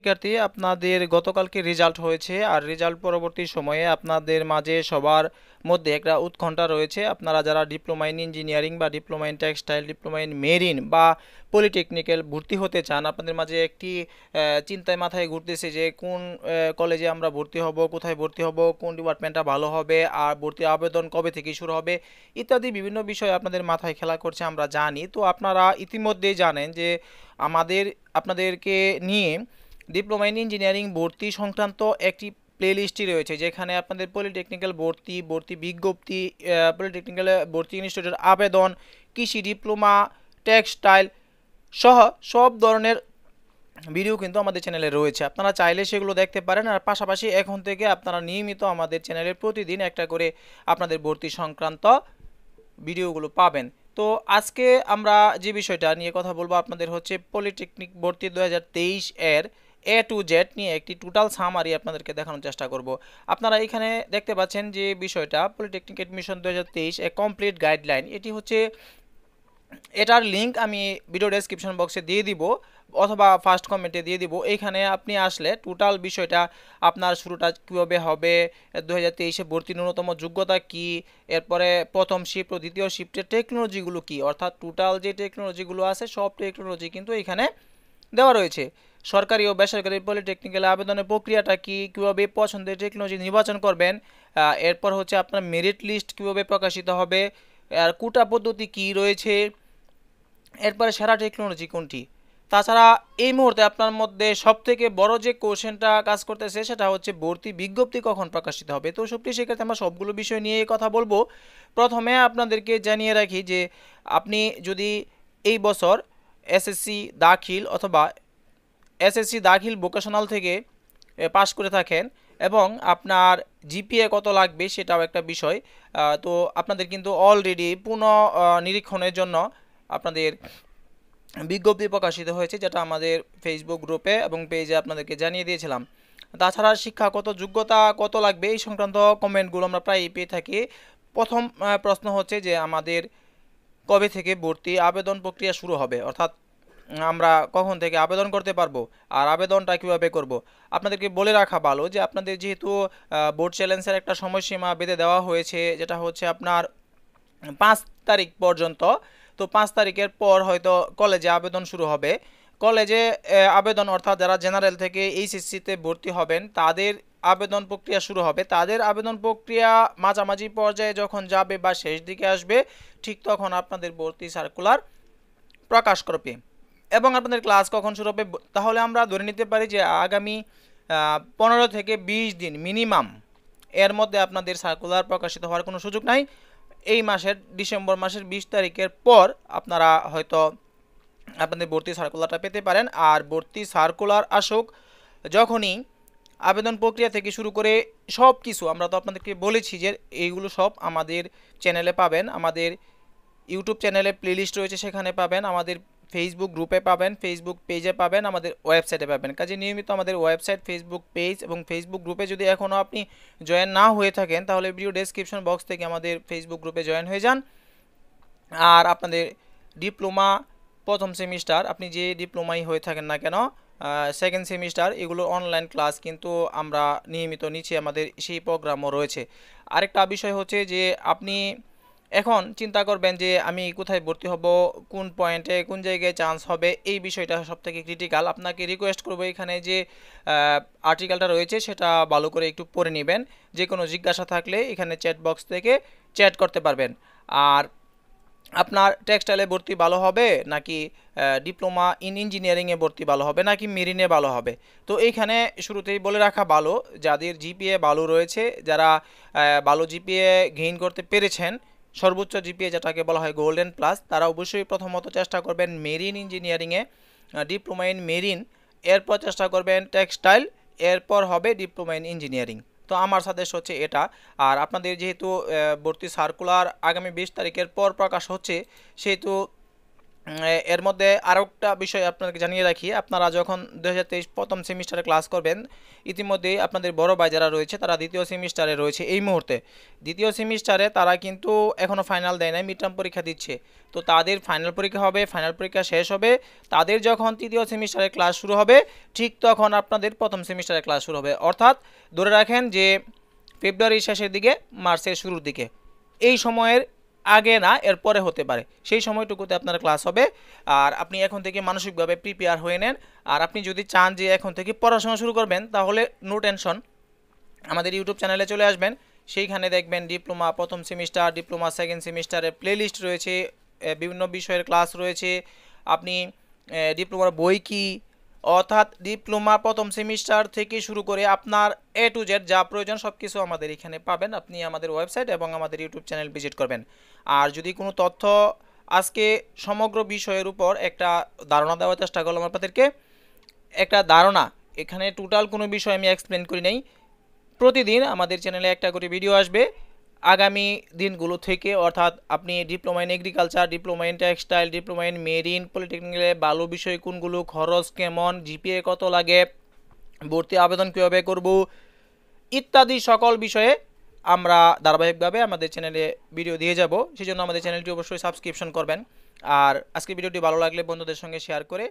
শিক্ষার্থী আপনাদের গতকালকে রেজাল্ট হয়েছে আর রেজাল্ট পরবর্তী সময়ে আপনাদের মাঝে সবার মধ্যে একটা উৎকণ্ঠা রয়েছে আপনারা যারা ডিপ্লোমা ইন ইঞ্জিনিয়ারিং বা diploma in textile diploma in marine বা পলিটেকনিক্যাল ভর্তি হতে চান আপনাদের মাঝে একটি চিন্তায় মাথায় ঘুরতেছে যে কোন কলেজে আমরা ভর্তি হব কোথায় ভর্তি হব কোন ডিপার্টমেন্টটা ভালো হবে আর ভর্তি আবেদন কবে থেকে শুরু হবে ইত্যাদি বিভিন্ন বিষয় আপনাদের মাথায় খেলা করছে আমরা জানি তো আপনারা ইতিমধ্যেই জানেন যে আমাদের আপনাদেরকে নিয়ে ডিপ্লোমা ইন ইঞ্জিনিয়ারিং ভর্তি সংক্রান্ত একটি প্লেলিস্টটি রয়েছে যেখানে আপনাদের পলিটেকনিক্যাল ভর্তি ভর্তি বিজ্ঞপ্তি পলিটেকনিক্যাল ভর্তি ইনস্টিটিউটের আবেদন কৃষি ডিপ্লোমা টেক্সটাইল সহ সব ধরনের ভিডিও কিন্তু আমাদের চ্যানেলে রয়েছে আপনারা চাইলে সেগুলো দেখতে পারেন আর পাশাপাশি এখন থেকে আপনারা নিয়মিত আমাদের চ্যানেলে প্রতিদিন একটা করে আপনাদের ভর্তি সংক্রান্ত ভিডিওগুলো পাবেন তো আজকে আমরা যে বিষয়টা নিয়ে কথা বলবো আপনাদের হচ্ছে পলিটেকনিক ভর্তি দু এর এ টু জেড নিয়ে একটি টোটাল সামারি আপনাদেরকে দেখানোর চেষ্টা করব আপনারা এখানে দেখতে পাচ্ছেন যে বিষয়টা পলিটেকনিক এডমিশন দু হাজার তেইশ এ কমপ্লিট গাইডলাইন এটি হচ্ছে এটার লিঙ্ক আমি ভিডিও ডেসক্রিপশন বক্সে দিয়ে দিব অথবা ফার্স্ট কমেন্টে দিয়ে দিব এইখানে আপনি আসলে টোটাল বিষয়টা আপনার শুরুটা কীভাবে হবে দু হাজার তেইশে ভর্তি ন্যূনতম যোগ্যতা কি এরপরে প্রথম শিফট ও দ্বিতীয় শিফটের টেকনোলজিগুলো কি অর্থাৎ টোটাল যে টেকনোলজিগুলো আছে সব টেকনোলজি কিন্তু এখানে দেওয়া রয়েছে সরকারি ও বেসরকারি পলিটেকনিক্যাল আবেদনের প্রক্রিয়াটা কি কীভাবে পছন্দের টেকনোলজি নির্বাচন করবেন এরপর হচ্ছে আপনার মেরিট লিস্ট কীভাবে প্রকাশিত হবে আর কোটা পদ্ধতি কি রয়েছে এরপরে সেরা টেকনোলজি কোনটি তাছাড়া এই মুহূর্তে আপনার মধ্যে সবথেকে বড় যে কোশ্চেনটা কাজ করতেছে সেটা হচ্ছে ভর্তি বিজ্ঞপ্তি কখন প্রকাশিত হবে তো সবটি সেক্ষেত্রে আমরা সবগুলো বিষয় নিয়ে কথা বলবো প্রথমে আপনাদেরকে জানিয়ে রাখি যে আপনি যদি এই বছর এসএসসি দাখিল অথবা এসএসসি দাখিল ভোকেশনাল থেকে পাশ করে থাকেন এবং আপনার জিপিএ কত লাগবে সেটাও একটা বিষয় তো আপনাদের কিন্তু অলরেডি পুনঃ নিরীক্ষণের জন্য আপনাদের বিজ্ঞপ্তি প্রকাশিত হয়েছে যেটা আমাদের ফেসবুক গ্রুপে এবং পেজে আপনাদেরকে জানিয়ে দিয়েছিলাম তাছাড়া শিক্ষা কত যোগ্যতা কত লাগবে এই সংক্রান্ত কমেন্টগুলো আমরা প্রায় পেয়ে থাকি প্রথম প্রশ্ন হচ্ছে যে আমাদের কবে থেকে ভর্তি আবেদন প্রক্রিয়া শুরু হবে অর্থাৎ আমরা কখন থেকে আবেদন করতে পারবো আর আবেদনটা কীভাবে করব। আপনাদেরকে বলে রাখা ভালো যে আপনাদের যেহেতু বোর্ড চ্যালেঞ্জের একটা সময়সীমা বেঁধে দেওয়া হয়েছে যেটা হচ্ছে আপনার পাঁচ তারিখ পর্যন্ত তো পাঁচ তারিখের পর হয়তো কলেজে আবেদন শুরু হবে কলেজে আবেদন অর্থাৎ যারা জেনারেল থেকে এইচএসসিতে ভর্তি হবেন তাদের আবেদন প্রক্রিয়া শুরু হবে তাদের আবেদন প্রক্রিয়া মাঝামাঝি পর্যায়ে যখন যাবে বা শেষ দিকে আসবে ঠিক তখন আপনাদের ভর্তি সার্কুলার প্রকাশ করবে এবং আপনাদের ক্লাস কখন শুরু হবে তাহলে আমরা ধরে নিতে পারি যে আগামী পনেরো থেকে ২০ দিন মিনিমাম এর মধ্যে আপনাদের সার্কুলার প্রকাশিত হওয়ার কোনো সুযোগ নাই এই মাসের ডিসেম্বর মাসের ২০ তারিখের পর আপনারা হয়তো আপনাদের ভর্তি সার্কুলারটা পেতে পারেন আর ভর্তি সার্কুলার আসুক যখনই আবেদন প্রক্রিয়া থেকে শুরু করে সব কিছু আমরা তো আপনাদেরকে বলেছি যে এইগুলো সব আমাদের চ্যানেলে পাবেন আমাদের ইউটিউব চ্যানেলে প্লেলিস্ট রয়েছে সেখানে পাবেন আমাদের ফেসবুক গ্রুপে পাবেন ফেসবুক পেজে পাবেন আমাদের ওয়েবসাইটে পাবেন কাজে নিয়মিত আমাদের ওয়েবসাইট ফেসবুক পেজ এবং ফেসবুক গ্রুপে যদি এখনও আপনি জয়েন না হয়ে থাকেন তাহলে ভিডিও ডেসক্রিপশন বক্স থেকে আমাদের ফেসবুক গ্রুপে জয়েন হয়ে যান আর আপনাদের ডিপ্লোমা প্রথম সেমিস্টার আপনি যে ডিপ্লোমাই হয়ে থাকেন না কেন সেকেন্ড সেমিস্টার এগুলো অনলাইন ক্লাস কিন্তু আমরা নিয়মিত নিচ্ছি আমাদের সেই প্রোগ্রামও রয়েছে আরেকটা বিষয় হচ্ছে যে আপনি এখন চিন্তা করবেন যে আমি কোথায় ভর্তি হব কোন পয়েন্টে কোন জায়গায় চান্স হবে এই বিষয়টা সবথেকে ক্রিটিক্যাল আপনাকে রিকোয়েস্ট করব এখানে যে আর্টিকেলটা রয়েছে সেটা ভালো করে একটু পড়ে নেবেন যে কোনো জিজ্ঞাসা থাকলে এখানে চ্যাট বক্স থেকে চ্যাট করতে পারবেন আর আপনার টেক্সটাইলে ভর্তি ভালো হবে নাকি ডিপ্লোমা ইন ইঞ্জিনিয়ারিংয়ে ভর্তি ভালো হবে নাকি মেরিনে ভালো হবে তো এইখানে শুরুতেই বলে রাখা ভালো যাদের জিপিএ ভালো রয়েছে যারা ভালো জিপিএ গেইন করতে পেরেছেন সর্বোচ্চ জিপিএ যেটাকে বলা হয় গোল্ডেন প্লাস তারা অবশ্যই প্রথমত চেষ্টা করবেন মেরিন ইঞ্জিনিয়ারিংয়ে ডিপ্লোমা ইন মেরিন এরপর চেষ্টা করবেন টেক্সটাইল এরপর হবে ডিপ্লোমা ইন ইঞ্জিনিয়ারিং তো আমার সাদেশ হচ্ছে এটা আর আপনাদের যেহেতু ভর্তি সার্কুলার আগামী বিশ তারিখের পর প্রকাশ হচ্ছে সেহেতু এর মধ্যে আরও একটা বিষয় আপনাদেরকে জানিয়ে রাখি আপনারা যখন দু প্রথম সেমিস্টারে ক্লাস করবেন ইতিমধ্যেই আপনাদের বড় ভাই যারা রয়েছে তারা দ্বিতীয় সেমিস্টারে রয়েছে এই মুহূর্তে দ্বিতীয় সেমিস্টারে তারা কিন্তু এখনও ফাইনাল দেয় নাই মিড টার্ম পরীক্ষা দিচ্ছে তো তাদের ফাইনাল পরীক্ষা হবে ফাইনাল পরীক্ষা শেষ হবে তাদের যখন তৃতীয় সেমিস্টারে ক্লাস শুরু হবে ঠিক তখন আপনাদের প্রথম সেমিস্টারে ক্লাস শুরু হবে অর্থাৎ ধরে রাখেন যে ফেব্রুয়ারির শেষের দিকে মার্চের শুরুর দিকে এই সময়ের আগে না এরপরে হতে পারে সেই সময়টুকুতে আপনার ক্লাস হবে আর আপনি এখন থেকে মানসিকভাবে প্রিপেয়ার হয়ে নেন আর আপনি যদি চান যে এখন থেকে পড়াশোনা শুরু করবেন তাহলে নো টেনশন আমাদের ইউটিউব চ্যানেলে চলে আসবেন সেইখানে দেখবেন ডিপ্লোমা প্রথম সেমিস্টার ডিপ্লোমা সেকেন্ড সেমিস্টারের প্লেলিস্ট রয়েছে বিভিন্ন বিষয়ের ক্লাস রয়েছে আপনি ডিপ্লোমার বই কি অর্থাৎ ডিপ্লোমা প্রথম সেমিস্টার থেকে শুরু করে আপনার এ টু জেড যা প্রয়োজন সব কিছু আমাদের এখানে পাবেন আপনি আমাদের ওয়েবসাইট এবং আমাদের ইউটিউব চ্যানেল ভিজিট করবেন আর যদি কোনো তথ্য আজকে সমগ্র বিষয়ের উপর একটা ধারণা দেওয়ার চেষ্টা করলাম আপনাদেরকে একটা ধারণা এখানে টোটাল কোনো বিষয় আমি এক্সপ্লেন করি নাই প্রতিদিন আমাদের চ্যানেলে একটা করে ভিডিও আসবে আগামী দিনগুলো থেকে অর্থাৎ আপনি diploma in agriculture diploma in textile diploma in marine পলিটেকনিক্যালে ভালো বিষয় কোনগুলো খরচ কেমন জিপিএ কত লাগে ভর্তি আবেদন কীভাবে করব ইত্যাদি সকল বিষয়ে আমরা ধারাবাহিকভাবে আমাদের চ্যানেলে ভিডিও দিয়ে যাব সেই জন্য আমাদের চ্যানেলটি অবশ্যই সাবস্ক্রিপশন করবেন আর আজকে ভিডিওটি ভালো লাগলে বন্ধুদের সঙ্গে শেয়ার করে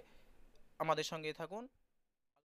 আমাদের সঙ্গে থাকুন